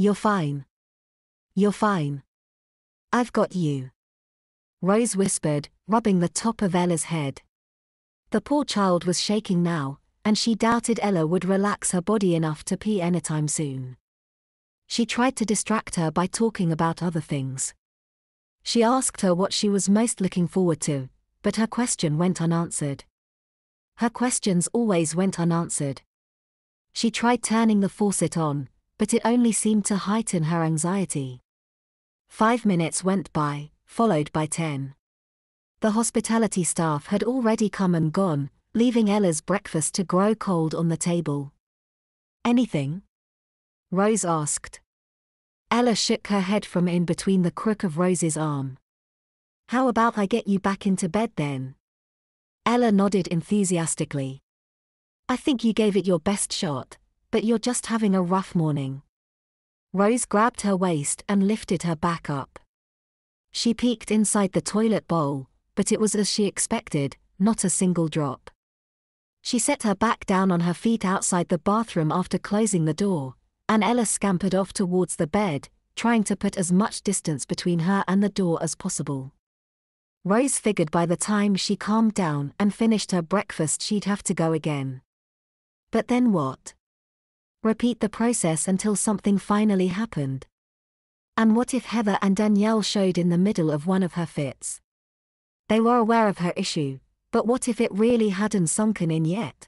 You're fine. You're fine. I've got you. Rose whispered, rubbing the top of Ella's head. The poor child was shaking now, and she doubted Ella would relax her body enough to pee anytime soon. She tried to distract her by talking about other things. She asked her what she was most looking forward to, but her question went unanswered. Her questions always went unanswered. She tried turning the faucet on, but it only seemed to heighten her anxiety. Five minutes went by, followed by ten. The hospitality staff had already come and gone, leaving Ella's breakfast to grow cold on the table. Anything? Rose asked. Ella shook her head from in between the crook of Rose's arm. How about I get you back into bed then? Ella nodded enthusiastically. I think you gave it your best shot, but you're just having a rough morning. Rose grabbed her waist and lifted her back up. She peeked inside the toilet bowl, but it was as she expected, not a single drop. She set her back down on her feet outside the bathroom after closing the door, and Ella scampered off towards the bed, trying to put as much distance between her and the door as possible. Rose figured by the time she calmed down and finished her breakfast she'd have to go again. But then what? Repeat the process until something finally happened. And what if Heather and Danielle showed in the middle of one of her fits? They were aware of her issue, but what if it really hadn't sunken in yet?